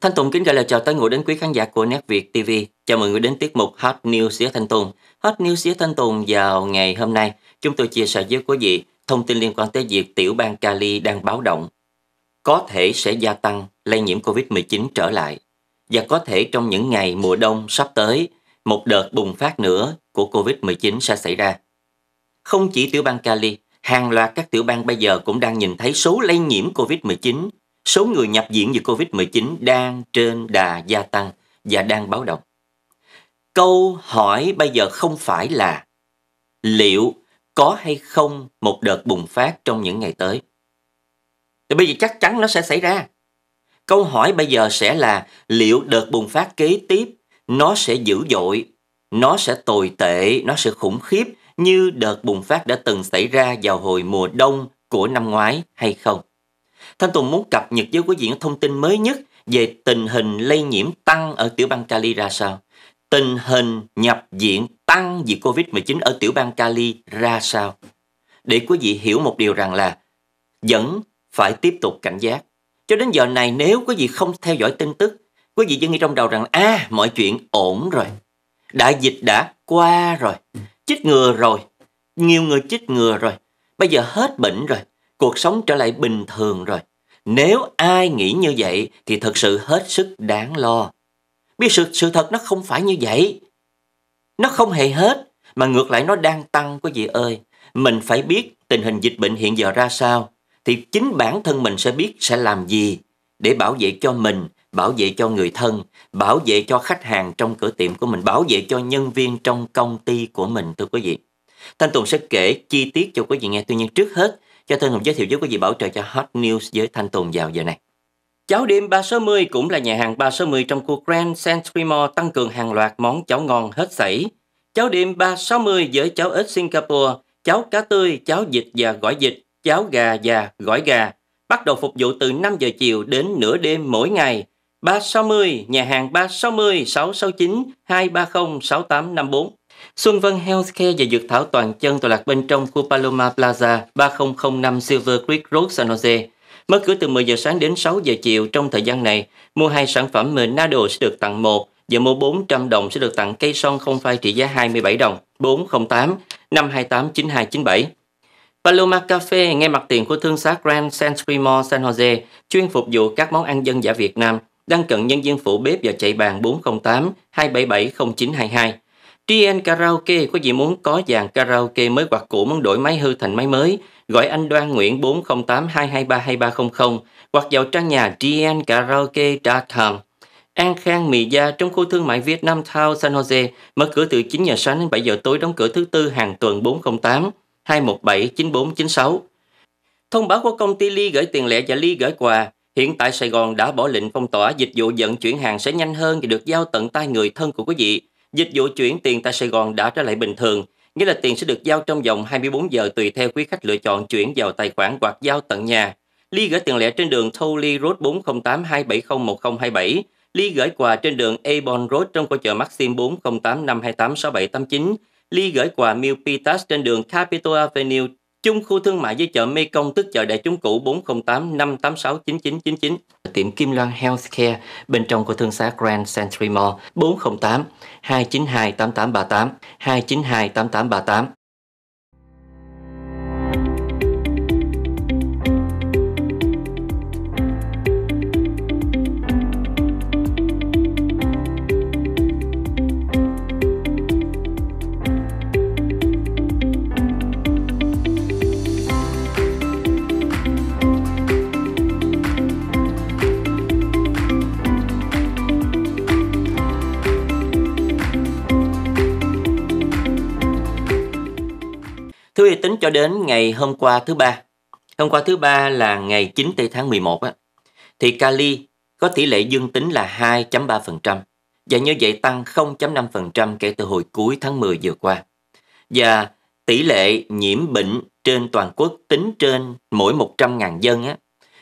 Thanh Tùng kính gửi lời chào tới ngủ đến quý khán giả của Net Việt TV. Chào mừng người đến tiết mục Hot News Xía Thanh Tùng. Hot News Xía Thanh Tùng vào ngày hôm nay, chúng tôi chia sẻ với quý vị thông tin liên quan tới việc tiểu bang Cali đang báo động. Có thể sẽ gia tăng lây nhiễm COVID-19 trở lại. Và có thể trong những ngày mùa đông sắp tới, một đợt bùng phát nữa của COVID-19 sẽ xảy ra. Không chỉ tiểu bang Cali, hàng loạt các tiểu bang bây giờ cũng đang nhìn thấy số lây nhiễm COVID-19 số người nhập viện vì COVID-19 đang trên đà gia tăng và đang báo động. Câu hỏi bây giờ không phải là liệu có hay không một đợt bùng phát trong những ngày tới. Thì bây giờ chắc chắn nó sẽ xảy ra. Câu hỏi bây giờ sẽ là liệu đợt bùng phát kế tiếp nó sẽ dữ dội, nó sẽ tồi tệ, nó sẽ khủng khiếp như đợt bùng phát đã từng xảy ra vào hồi mùa đông của năm ngoái hay không? Thanh Tùng muốn cập nhật với quý vị những thông tin mới nhất về tình hình lây nhiễm tăng ở tiểu bang Cali ra sao? Tình hình nhập viện tăng vì Covid-19 ở tiểu bang Cali ra sao? Để quý vị hiểu một điều rằng là vẫn phải tiếp tục cảnh giác. Cho đến giờ này nếu quý vị không theo dõi tin tức, quý vị vẫn nghĩ trong đầu rằng a à, mọi chuyện ổn rồi. Đại dịch đã qua rồi, chích ngừa rồi, nhiều người chích ngừa rồi, bây giờ hết bệnh rồi, cuộc sống trở lại bình thường rồi. Nếu ai nghĩ như vậy thì thật sự hết sức đáng lo. Biết sự, sự thật nó không phải như vậy. Nó không hề hết, mà ngược lại nó đang tăng quý vị ơi. Mình phải biết tình hình dịch bệnh hiện giờ ra sao, thì chính bản thân mình sẽ biết sẽ làm gì để bảo vệ cho mình, bảo vệ cho người thân, bảo vệ cho khách hàng trong cửa tiệm của mình, bảo vệ cho nhân viên trong công ty của mình thưa quý vị. Thanh Tùng sẽ kể chi tiết cho quý vị nghe. Tuy nhiên trước hết, cho Thân Hùng giới thiệu với quý vị bảo trợ cho Hot News với Thanh Tùng vào giờ này. Cháo đêm 360 cũng là nhà hàng 360 trong khu Grand Centrimo tăng cường hàng loạt món cháo ngon hết sảy. Cháo đêm 360 với cháo ếch Singapore, cháo cá tươi, cháo vịt và gỏi vịt, cháo gà và gỏi gà. Bắt đầu phục vụ từ 5 giờ chiều đến nửa đêm mỗi ngày. 360, nhà hàng 360 669 230 6854. Xuân Vân Healthcare và Dược Thảo Toàn Chân tọa lạc bên trong khu Paloma Plaza 3005 Silver Creek Road San Jose. Mở cửa từ 10 giờ sáng đến 6 giờ chiều trong thời gian này, mua hai sản phẩm Menado sẽ được tặng một và mua 400 đồng sẽ được tặng cây son không phai trị giá 27 đồng 408 528 9297. Paloma Cafe ngay mặt tiền của thương xá Grand San Mall San Jose chuyên phục vụ các món ăn dân dã Việt Nam đang cận nhân viên phụ bếp và chạy bàn 408 277 0922. TN Karaoke có gì muốn có dàn karaoke mới hoặc cũ muốn đổi máy hư thành máy mới, gọi anh Đoan Nguyễn 408 223 hoặc vào trang nhà dnkaraoke.com. An Khang Mì Gia trong khu thương mại Việt Nam Town San Jose mở cửa từ 9 giờ sáng đến 7 giờ tối đóng cửa thứ tư hàng tuần 408 217 9496. Thông báo của công ty Ly gửi tiền lẻ và Ly gửi quà. Hiện tại Sài Gòn đã bỏ lệnh phong tỏa, dịch vụ vận chuyển hàng sẽ nhanh hơn và được giao tận tay người thân của quý vị. Dịch vụ chuyển tiền tại Sài Gòn đã trở lại bình thường, nghĩa là tiền sẽ được giao trong vòng 24 giờ tùy theo quý khách lựa chọn chuyển vào tài khoản hoặc giao tận nhà. Ly gửi tiền lẻ trên đường Thowly Road 408 270 1027, Ly gửi quà trên đường Avon Road trong khu chợ Maxim 408 528 6789, Ly gửi quà Milpitas trên đường Capitol Avenue Chung khu thương mại với chợ Mekong tức chợ đại chúng cũ 408 586 9999 tiệm Kim Loan Healthcare bên trong của thương xá Grand Century Mall 408 292 8838 292 8838 tính cho đến ngày hôm qua thứ ba, hôm qua thứ ba là ngày 9 tây tháng 11 á, thì Cali có tỷ lệ dương tính là 2.3% và như vậy tăng 0.5% kể từ hồi cuối tháng 10 vừa qua. Và tỷ lệ nhiễm bệnh trên toàn quốc tính trên mỗi 100.000 dân á,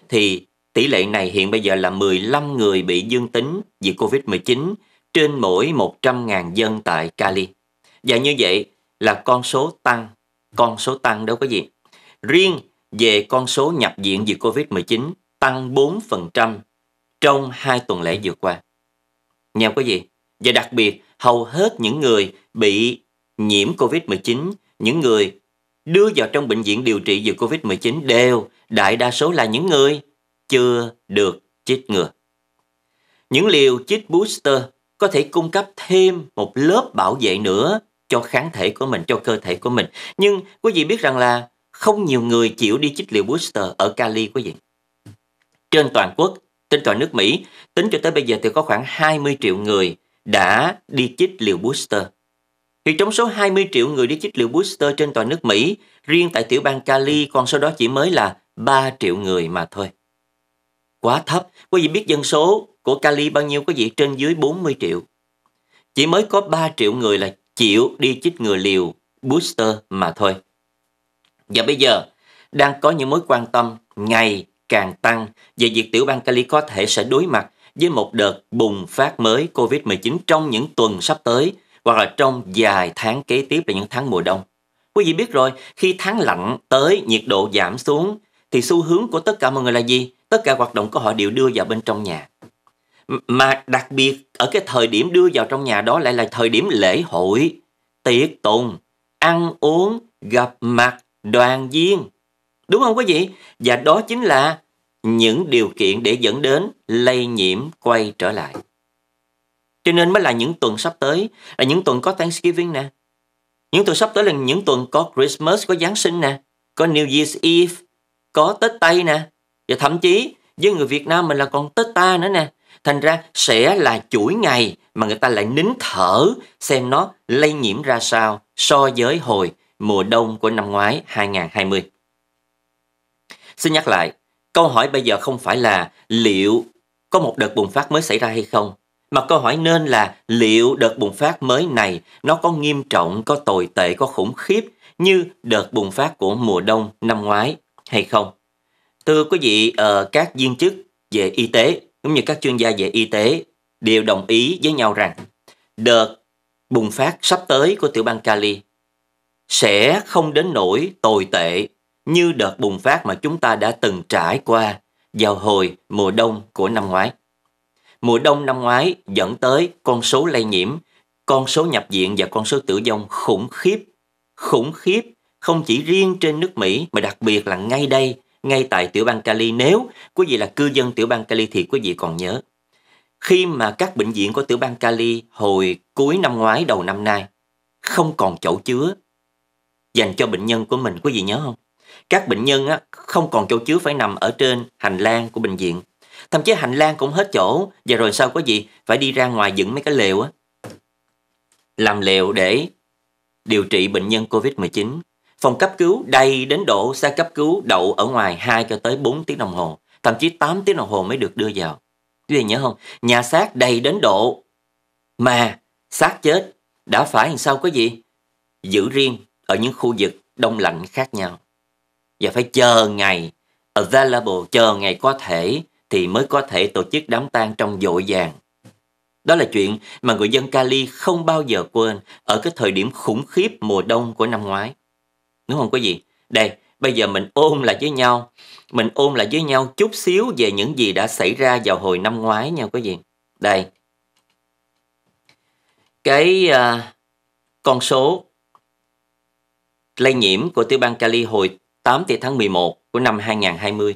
thì tỷ lệ này hiện bây giờ là 15 người bị dương tính vì COVID-19 trên mỗi 100.000 dân tại Cali. Và như vậy là con số tăng con số tăng đâu có gì. Riêng về con số nhập viện vì COVID-19 tăng 4% trong hai tuần lễ vừa qua. Nha có gì? và đặc biệt hầu hết những người bị nhiễm COVID-19, những người đưa vào trong bệnh viện điều trị vì COVID-19 đều đại đa số là những người chưa được chích ngừa. Những liều chích booster có thể cung cấp thêm một lớp bảo vệ nữa cho kháng thể của mình, cho cơ thể của mình. Nhưng quý vị biết rằng là không nhiều người chịu đi chích liều booster ở Cali quý vị. Trên toàn quốc, trên toàn nước Mỹ, tính cho tới bây giờ thì có khoảng 20 triệu người đã đi chích liều booster. Thì trong số 20 triệu người đi chích liều booster trên toàn nước Mỹ, riêng tại tiểu bang Cali còn sau đó chỉ mới là 3 triệu người mà thôi. Quá thấp, quý vị biết dân số của Cali bao nhiêu quý vị trên dưới 40 triệu. Chỉ mới có 3 triệu người là chịu đi chích ngừa liều booster mà thôi. Và bây giờ, đang có những mối quan tâm ngày càng tăng về việc tiểu bang Cali có thể sẽ đối mặt với một đợt bùng phát mới COVID-19 trong những tuần sắp tới hoặc là trong vài tháng kế tiếp là những tháng mùa đông. Quý vị biết rồi, khi tháng lạnh tới nhiệt độ giảm xuống thì xu hướng của tất cả mọi người là gì? Tất cả hoạt động của họ đều đưa vào bên trong nhà mà đặc biệt ở cái thời điểm đưa vào trong nhà đó lại là thời điểm lễ hội tiệc tùng ăn uống gặp mặt đoàn viên đúng không quý vị và đó chính là những điều kiện để dẫn đến lây nhiễm quay trở lại cho nên mới là những tuần sắp tới là những tuần có Thanksgiving nè những tuần sắp tới là những tuần có Christmas có Giáng sinh nè có New Year's Eve có Tết Tây nè và thậm chí với người Việt Nam mình là còn Tết ta nữa nè Thành ra sẽ là chuỗi ngày mà người ta lại nín thở xem nó lây nhiễm ra sao so với hồi mùa đông của năm ngoái 2020. Xin nhắc lại, câu hỏi bây giờ không phải là liệu có một đợt bùng phát mới xảy ra hay không, mà câu hỏi nên là liệu đợt bùng phát mới này nó có nghiêm trọng, có tồi tệ, có khủng khiếp như đợt bùng phát của mùa đông năm ngoái hay không? Thưa quý vị, ờ, các viên chức về y tế cũng như các chuyên gia về y tế đều đồng ý với nhau rằng đợt bùng phát sắp tới của tiểu bang Cali sẽ không đến nỗi tồi tệ như đợt bùng phát mà chúng ta đã từng trải qua vào hồi mùa đông của năm ngoái. Mùa đông năm ngoái dẫn tới con số lây nhiễm, con số nhập viện và con số tử vong khủng khiếp. Khủng khiếp không chỉ riêng trên nước Mỹ mà đặc biệt là ngay đây ngay tại tiểu bang Cali nếu quý vị là cư dân tiểu bang Cali thì quý vị còn nhớ. Khi mà các bệnh viện của tiểu bang Cali hồi cuối năm ngoái đầu năm nay không còn chỗ chứa dành cho bệnh nhân của mình quý vị nhớ không? Các bệnh nhân á, không còn chỗ chứa phải nằm ở trên hành lang của bệnh viện. Thậm chí hành lang cũng hết chỗ và rồi sao quý vị phải đi ra ngoài dựng mấy cái lều á làm lều để điều trị bệnh nhân COVID-19 Phòng cấp cứu đầy đến độ xe cấp cứu đậu ở ngoài 2 cho tới 4 tiếng đồng hồ, thậm chí 8 tiếng đồng hồ mới được đưa vào. Quý vị nhớ không? Nhà xác đầy đến độ mà xác chết đã phải làm sao có gì? Giữ riêng ở những khu vực đông lạnh khác nhau. Và phải chờ ngày available, chờ ngày có thể thì mới có thể tổ chức đám tang trong dội vàng. Đó là chuyện mà người dân Cali không bao giờ quên ở cái thời điểm khủng khiếp mùa đông của năm ngoái đúng không quý vị đây bây giờ mình ôm lại với nhau mình ôm lại với nhau chút xíu về những gì đã xảy ra vào hồi năm ngoái nha quý vị đây cái uh, con số lây nhiễm của tiểu bang Cali hồi 8 tháng 11 của năm 2020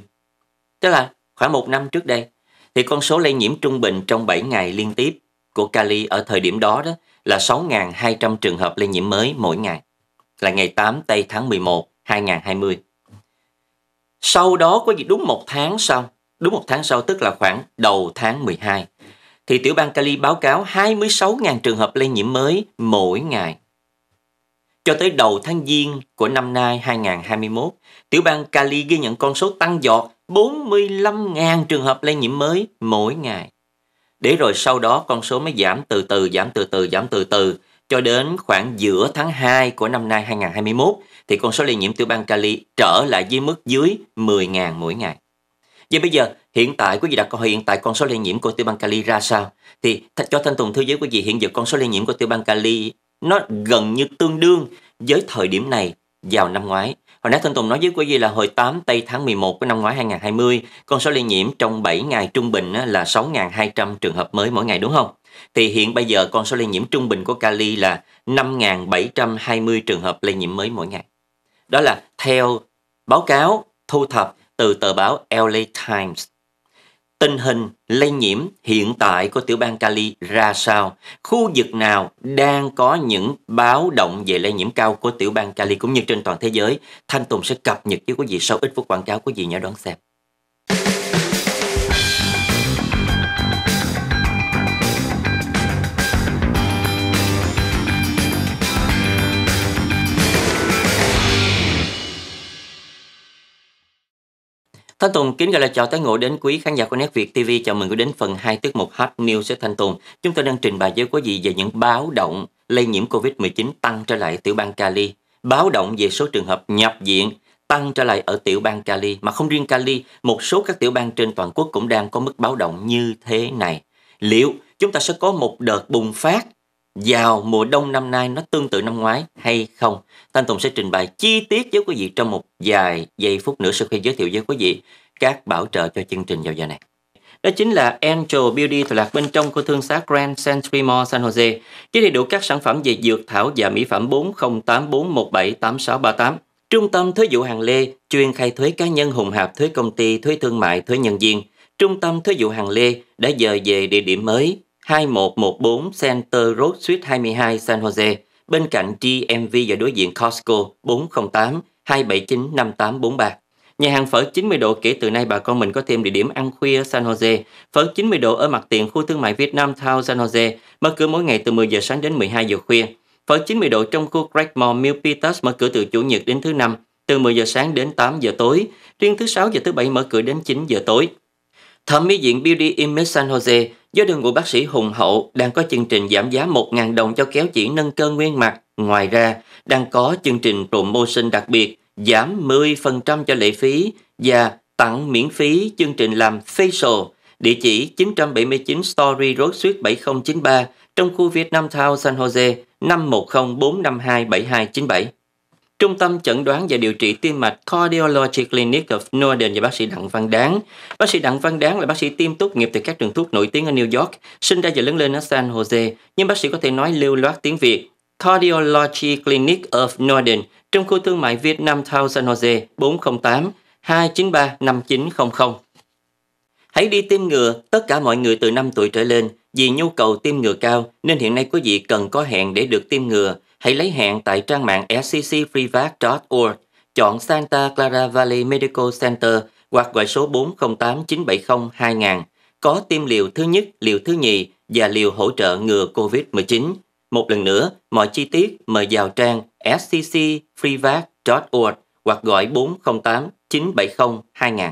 tức là khoảng một năm trước đây thì con số lây nhiễm trung bình trong 7 ngày liên tiếp của Cali ở thời điểm đó đó là 6.200 trường hợp lây nhiễm mới mỗi ngày là ngày 8 tây tháng 11, 2020. Sau đó có gì đúng một tháng sau, đúng một tháng sau tức là khoảng đầu tháng 12, thì tiểu bang Cali báo cáo 26.000 trường hợp lây nhiễm mới mỗi ngày. Cho tới đầu tháng Giêng của năm nay 2021, tiểu bang Cali ghi nhận con số tăng giọt 45.000 trường hợp lây nhiễm mới mỗi ngày. Để rồi sau đó con số mới giảm từ từ, giảm từ từ, giảm từ từ cho đến khoảng giữa tháng 2 của năm nay 2021 thì con số lây nhiễm tiểu bang Cali trở lại dưới mức dưới 10.000 mỗi ngày. Vậy bây giờ hiện tại quý vị đặt câu hỏi hiện tại con số lây nhiễm của tiểu bang Cali ra sao? Thì cho Thanh Tùng thưa giới quý vị hiện giờ con số lây nhiễm của tiểu bang Cali nó gần như tương đương với thời điểm này vào năm ngoái Hồi nãy Thanh Tùng nói với quý vị là hồi 8 tây tháng 11 của năm ngoái 2020, con số lây nhiễm trong 7 ngày trung bình là 6.200 trường hợp mới mỗi ngày đúng không? Thì hiện bây giờ con số lây nhiễm trung bình của Cali là 5.720 trường hợp lây nhiễm mới mỗi ngày. Đó là theo báo cáo thu thập từ tờ báo LA Times tình hình lây nhiễm hiện tại của tiểu bang Cali ra sao, khu vực nào đang có những báo động về lây nhiễm cao của tiểu bang Cali cũng như trên toàn thế giới. Thanh Tùng sẽ cập nhật chứ có gì sau ít phút quảng cáo của gì nhớ đón xem. Thanh Tùng kính gọi là chào tới ngộ đến quý khán giả của Nét Việt TV. Chào mừng quý đến phần 2 tiết mục Hot News sẽ Thanh Tùng. Chúng tôi đang trình bày với quý vị về những báo động lây nhiễm COVID-19 tăng trở lại tiểu bang Cali. Báo động về số trường hợp nhập viện tăng trở lại ở tiểu bang Cali. Mà không riêng Cali, một số các tiểu bang trên toàn quốc cũng đang có mức báo động như thế này. Liệu chúng ta sẽ có một đợt bùng phát vào mùa đông năm nay nó tương tự năm ngoái hay không? Thanh Tùng sẽ trình bày chi tiết với quý vị trong một vài giây phút nữa sau khi giới thiệu với quý vị các bảo trợ cho chương trình vào giờ này. Đó chính là Angel Beauty thuộc lạc bên trong của thương xá Grand Century Mall San Jose chỉ đầy đủ các sản phẩm về dược thảo và mỹ phẩm 4084178638. Trung tâm thuế vụ hàng lê chuyên khai thuế cá nhân hùng hạp thuế công ty, thuế thương mại, thuế nhân viên. Trung tâm thuế vụ hàng lê đã dời về địa điểm mới 2114 Center Road Suite 22 San Jose, bên cạnh DMV và đối diện Costco 408 279 5843. Nhà hàng phở 90 độ kể từ nay bà con mình có thêm địa điểm ăn khuya San Jose. Phở 90 độ ở mặt tiền khu thương mại Việt Nam Town San Jose, mở cửa mỗi ngày từ 10 giờ sáng đến 12 giờ khuya. Phở 90 độ trong khu Craigmore Mill Peters mở cửa từ Chủ nhật đến thứ năm, từ 10 giờ sáng đến 8 giờ tối. Riêng thứ sáu và thứ bảy mở cửa đến 9 giờ tối. Thẩm mỹ viện Beauty Image San Jose do đội ngũ bác sĩ hùng hậu đang có chương trình giảm giá 1.000 đồng cho kéo chỉ nâng cơ nguyên mặt. Ngoài ra, đang có chương trình promotion đặc biệt giảm 10% cho lệ phí và tặng miễn phí chương trình làm facial. Địa chỉ 979 Story Road Street 7093 trong khu Việt Nam Town San Jose 510 452 7297. Trung tâm chẩn đoán và điều trị tim mạch Cardiology Clinic of Northern và bác sĩ Đặng Văn Đáng. Bác sĩ Đặng Văn Đáng là bác sĩ tiêm tốt nghiệp từ các trường thuốc nổi tiếng ở New York, sinh ra và lớn lên ở San Jose, nhưng bác sĩ có thể nói lưu loát tiếng Việt. Cardiology Clinic of Northern trong khu thương mại Việt Nam, Town San Jose 408 293 5900. Hãy đi tiêm ngừa tất cả mọi người từ 5 tuổi trở lên vì nhu cầu tiêm ngừa cao nên hiện nay quý vị cần có hẹn để được tiêm ngừa hãy lấy hẹn tại trang mạng sccfreevac.org, chọn Santa Clara Valley Medical Center hoặc gọi số 408 970 2000 có tiêm liều thứ nhất, liều thứ nhì và liều hỗ trợ ngừa COVID-19. Một lần nữa, mọi chi tiết mời vào trang sccfreevac.org hoặc gọi 408 970 2000.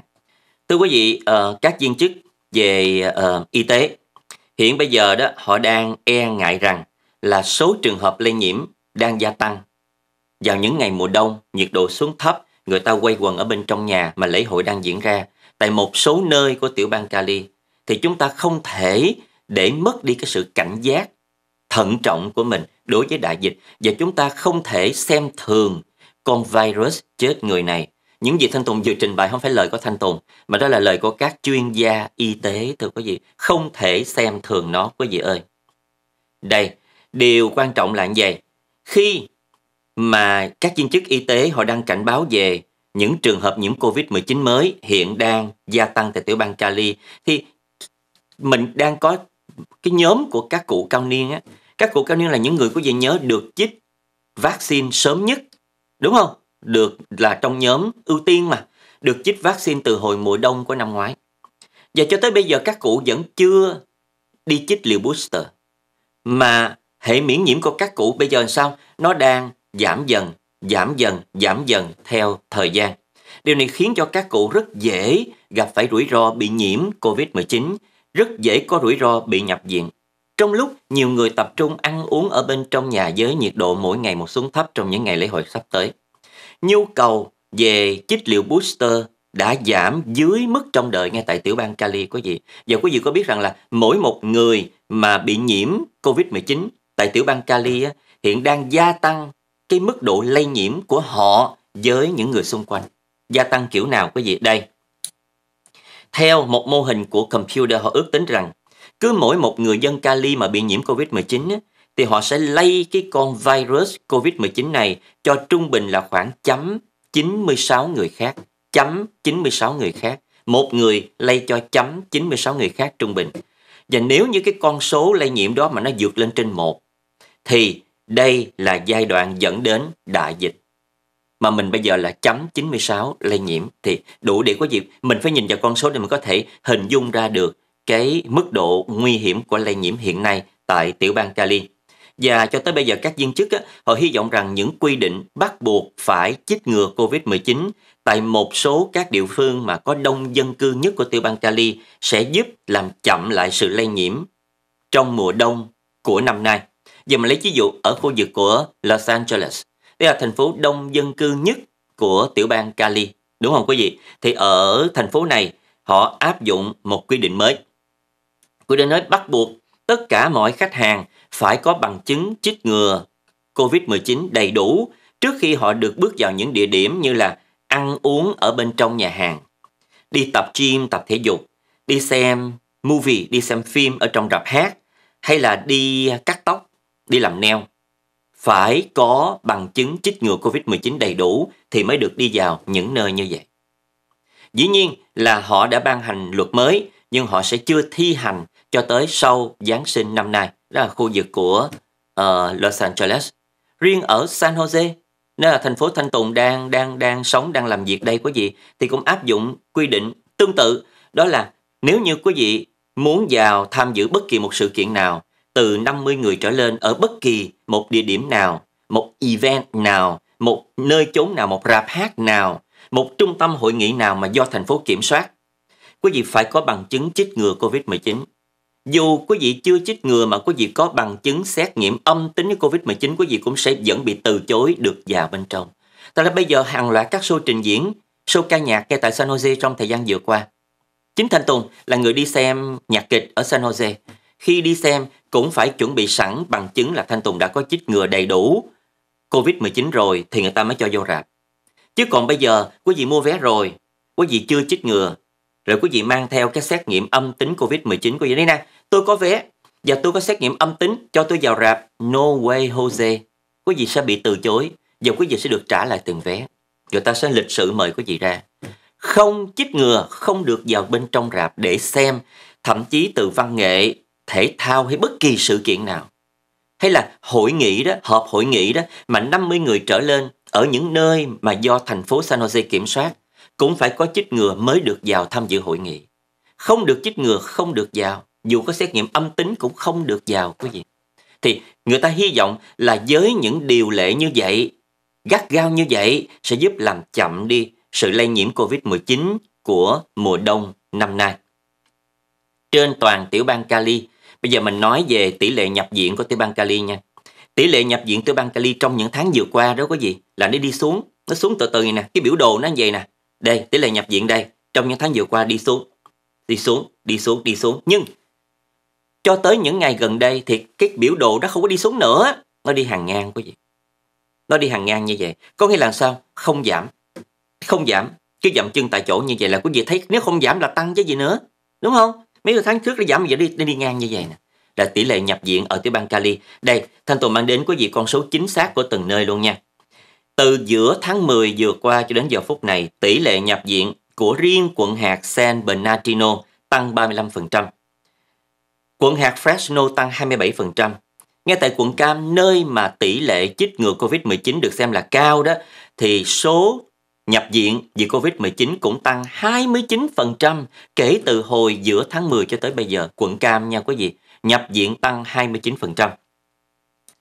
Thưa quý vị, ờ, các viên chức về ờ, y tế hiện bây giờ đó họ đang e ngại rằng là số trường hợp lây nhiễm đang gia tăng. Vào những ngày mùa đông, nhiệt độ xuống thấp, người ta quay quần ở bên trong nhà mà lễ hội đang diễn ra. Tại một số nơi của tiểu bang Cali, thì chúng ta không thể để mất đi cái sự cảnh giác, thận trọng của mình đối với đại dịch và chúng ta không thể xem thường con virus chết người này. Những gì Thanh Tùng vừa trình bày không phải lời của Thanh Tùng, mà đó là lời của các chuyên gia y tế, thưa quý vị. Không thể xem thường nó, quý vị ơi. Đây, điều quan trọng là như vậy. Khi mà các viên chức y tế họ đang cảnh báo về những trường hợp nhiễm COVID-19 mới hiện đang gia tăng tại tiểu bang Cali thì mình đang có cái nhóm của các cụ cao niên á. Các cụ cao niên là những người có gì nhớ được chích vaccine sớm nhất, đúng không? Được là trong nhóm ưu tiên mà, được chích vaccine từ hồi mùa đông của năm ngoái. Và cho tới bây giờ các cụ vẫn chưa đi chích liều booster. Mà hệ miễn nhiễm của các cụ bây giờ làm sao? Nó đang giảm dần, giảm dần, giảm dần theo thời gian. Điều này khiến cho các cụ rất dễ gặp phải rủi ro bị nhiễm COVID-19, rất dễ có rủi ro bị nhập viện. Trong lúc nhiều người tập trung ăn uống ở bên trong nhà với nhiệt độ mỗi ngày một xuống thấp trong những ngày lễ hội sắp tới, nhu cầu về chích liệu booster đã giảm dưới mức trong đời ngay tại tiểu bang Cali có gì Và quý vị có biết rằng là mỗi một người mà bị nhiễm COVID-19 tại tiểu bang Cali hiện đang gia tăng cái mức độ lây nhiễm của họ với những người xung quanh. Gia tăng kiểu nào quý vị? Đây. Theo một mô hình của computer họ ước tính rằng cứ mỗi một người dân Cali mà bị nhiễm COVID-19 thì họ sẽ lây cái con virus COVID-19 này cho trung bình là khoảng chấm 96 người khác. Chấm 96 người khác. Một người lây cho chấm 96 người khác trung bình. Và nếu như cái con số lây nhiễm đó mà nó vượt lên trên một thì đây là giai đoạn dẫn đến đại dịch. Mà mình bây giờ là chấm 96 lây nhiễm thì đủ để có dịp mình phải nhìn vào con số để mình có thể hình dung ra được cái mức độ nguy hiểm của lây nhiễm hiện nay tại tiểu bang Cali. Và cho tới bây giờ các viên chức á, họ hy vọng rằng những quy định bắt buộc phải chích ngừa COVID-19 tại một số các địa phương mà có đông dân cư nhất của tiểu bang Cali sẽ giúp làm chậm lại sự lây nhiễm trong mùa đông của năm nay. Giờ mình lấy ví dụ ở khu vực của Los Angeles. Đây là thành phố đông dân cư nhất của tiểu bang Cali. Đúng không quý vị? Thì ở thành phố này họ áp dụng một quy định mới. Quy định mới bắt buộc tất cả mọi khách hàng phải có bằng chứng chích ngừa COVID-19 đầy đủ trước khi họ được bước vào những địa điểm như là ăn uống ở bên trong nhà hàng, đi tập gym, tập thể dục, đi xem movie, đi xem phim ở trong rạp hát hay là đi cắt tóc đi làm neo. Phải có bằng chứng chích ngừa COVID-19 đầy đủ thì mới được đi vào những nơi như vậy. Dĩ nhiên là họ đã ban hành luật mới nhưng họ sẽ chưa thi hành cho tới sau Giáng sinh năm nay. Đó là khu vực của uh, Los Angeles. Riêng ở San Jose, nơi là thành phố Thanh Tùng đang đang đang sống, đang làm việc đây quý vị, thì cũng áp dụng quy định tương tự. Đó là nếu như quý vị muốn vào tham dự bất kỳ một sự kiện nào từ 50 người trở lên ở bất kỳ một địa điểm nào, một event nào, một nơi chốn nào, một rạp hát nào, một trung tâm hội nghị nào mà do thành phố kiểm soát. Quý vị phải có bằng chứng chích ngừa COVID-19. Dù quý vị chưa chích ngừa mà quý vị có bằng chứng xét nghiệm âm tính với COVID-19, quý vị cũng sẽ vẫn bị từ chối được vào bên trong. Tại là bây giờ hàng loạt các show trình diễn, show ca nhạc ngay tại San Jose trong thời gian vừa qua. Chính Thanh Tùng là người đi xem nhạc kịch ở San Jose khi đi xem, cũng phải chuẩn bị sẵn bằng chứng là Thanh Tùng đã có chích ngừa đầy đủ. Covid-19 rồi thì người ta mới cho vô rạp. Chứ còn bây giờ, quý vị mua vé rồi, quý vị chưa chích ngừa, rồi quý vị mang theo cái xét nghiệm âm tính Covid-19 của vậy đấy nè. Tôi có vé và tôi có xét nghiệm âm tính, cho tôi vào rạp. No way, Jose. Quý vị sẽ bị từ chối và quý vị sẽ được trả lại tiền vé. Người ta sẽ lịch sự mời quý vị ra. Không chích ngừa, không được vào bên trong rạp để xem. Thậm chí từ văn nghệ thể thao hay bất kỳ sự kiện nào. Hay là hội nghị đó, họp hội nghị đó mà 50 người trở lên ở những nơi mà do thành phố San Jose kiểm soát cũng phải có chích ngừa mới được vào tham dự hội nghị. Không được chích ngừa không được vào, dù có xét nghiệm âm tính cũng không được vào quý vị. Thì người ta hy vọng là với những điều lệ như vậy, gắt gao như vậy sẽ giúp làm chậm đi sự lây nhiễm COVID-19 của mùa đông năm nay. Trên toàn tiểu bang Cali, Bây giờ mình nói về tỷ lệ nhập viện của tế bào kali nha. Tỷ lệ nhập viện tế bào kali trong những tháng vừa qua đó có gì là nó đi xuống, nó xuống từ từ nè, cái biểu đồ nó như vậy nè. Đây, tỷ lệ nhập viện đây, trong những tháng vừa qua đi xuống, đi xuống, đi xuống, đi xuống. Nhưng cho tới những ngày gần đây thì cái biểu đồ đó không có đi xuống nữa, nó đi hàng ngang có gì. Nó đi hàng ngang như vậy, có nghĩa là sao? Không giảm, không giảm, cứ dậm chân tại chỗ như vậy là quý vị thấy nếu không giảm là tăng chứ gì nữa, đúng không? Mấy tháng trước nó giảm giờ đi, nó đi ngang như vậy nè. Là tỷ lệ nhập viện ở tiểu bang Cali. Đây, Thanh Tùng mang đến quý vị con số chính xác của từng nơi luôn nha. Từ giữa tháng 10 vừa qua cho đến giờ phút này, tỷ lệ nhập viện của riêng quận hạt San Bernardino tăng 35%. Quận hạt Fresno tăng 27%. Ngay tại quận Cam, nơi mà tỷ lệ chích ngừa COVID-19 được xem là cao đó, thì số Nhập viện vì Covid-19 cũng tăng 29% kể từ hồi giữa tháng 10 cho tới bây giờ. Quận Cam nha quý vị, nhập viện tăng 29%.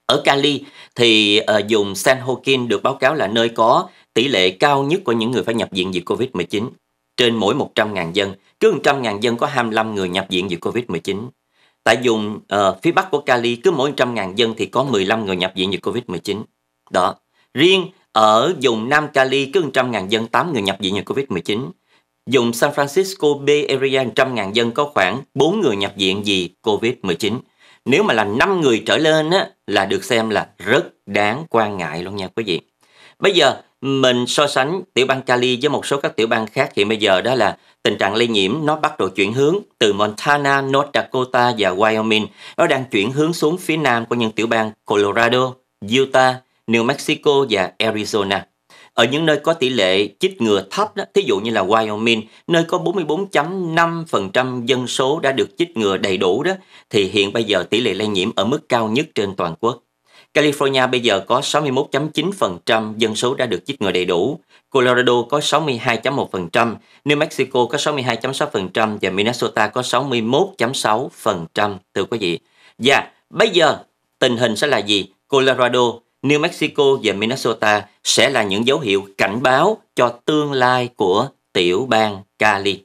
Ở Cali thì uh, dùng San Joaquin được báo cáo là nơi có tỷ lệ cao nhất của những người phải nhập viện vì Covid-19 trên mỗi 100.000 dân. Cứ 100.000 dân có 25 người nhập viện vì Covid-19. Tại dùng uh, ờ, phía bắc của Cali cứ mỗi 100.000 dân thì có 15 người nhập viện vì Covid-19. Đó. Riêng ở vùng Nam Cali cứ 100.000 dân 8 người nhập viện vì Covid-19. Dùng San Francisco Bay Area 100.000 dân có khoảng 4 người nhập viện vì Covid-19. Nếu mà là 5 người trở lên á, là được xem là rất đáng quan ngại luôn nha quý vị. Bây giờ mình so sánh tiểu bang Cali với một số các tiểu bang khác thì bây giờ đó là tình trạng lây nhiễm nó bắt đầu chuyển hướng từ Montana, North Dakota và Wyoming. Nó đang chuyển hướng xuống phía nam của những tiểu bang Colorado, Utah, New Mexico và Arizona. Ở những nơi có tỷ lệ chích ngừa thấp, đó, thí dụ như là Wyoming, nơi có 44.5% dân số đã được chích ngừa đầy đủ đó, thì hiện bây giờ tỷ lệ lây nhiễm ở mức cao nhất trên toàn quốc. California bây giờ có 61.9% dân số đã được chích ngừa đầy đủ, Colorado có 62.1%, New Mexico có 62.6% và Minnesota có 61.6% thưa quý vị. Và bây giờ tình hình sẽ là gì? Colorado New Mexico và Minnesota sẽ là những dấu hiệu cảnh báo cho tương lai của tiểu bang Cali.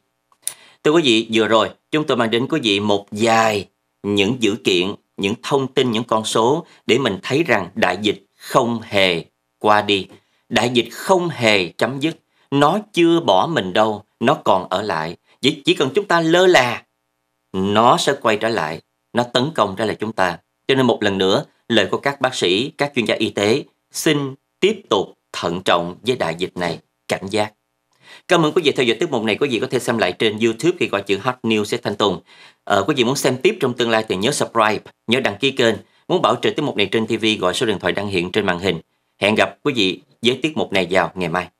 Thưa quý vị, vừa rồi chúng tôi mang đến quý vị một dài những dữ kiện, những thông tin, những con số để mình thấy rằng đại dịch không hề qua đi. Đại dịch không hề chấm dứt. Nó chưa bỏ mình đâu, nó còn ở lại. Chỉ, chỉ cần chúng ta lơ là, nó sẽ quay trở lại, nó tấn công trở lại chúng ta. Cho nên một lần nữa, lời của các bác sĩ, các chuyên gia y tế xin tiếp tục thận trọng với đại dịch này, cảnh giác. Cảm ơn quý vị theo dõi tiết mục này. Quý vị có thể xem lại trên YouTube khi gọi chữ Hot News sẽ Thanh Tùng. Ờ, quý vị muốn xem tiếp trong tương lai thì nhớ subscribe, nhớ đăng ký kênh. Muốn bảo trợ tiết mục này trên TV gọi số điện thoại đang hiện trên màn hình. Hẹn gặp quý vị với tiết mục này vào ngày mai.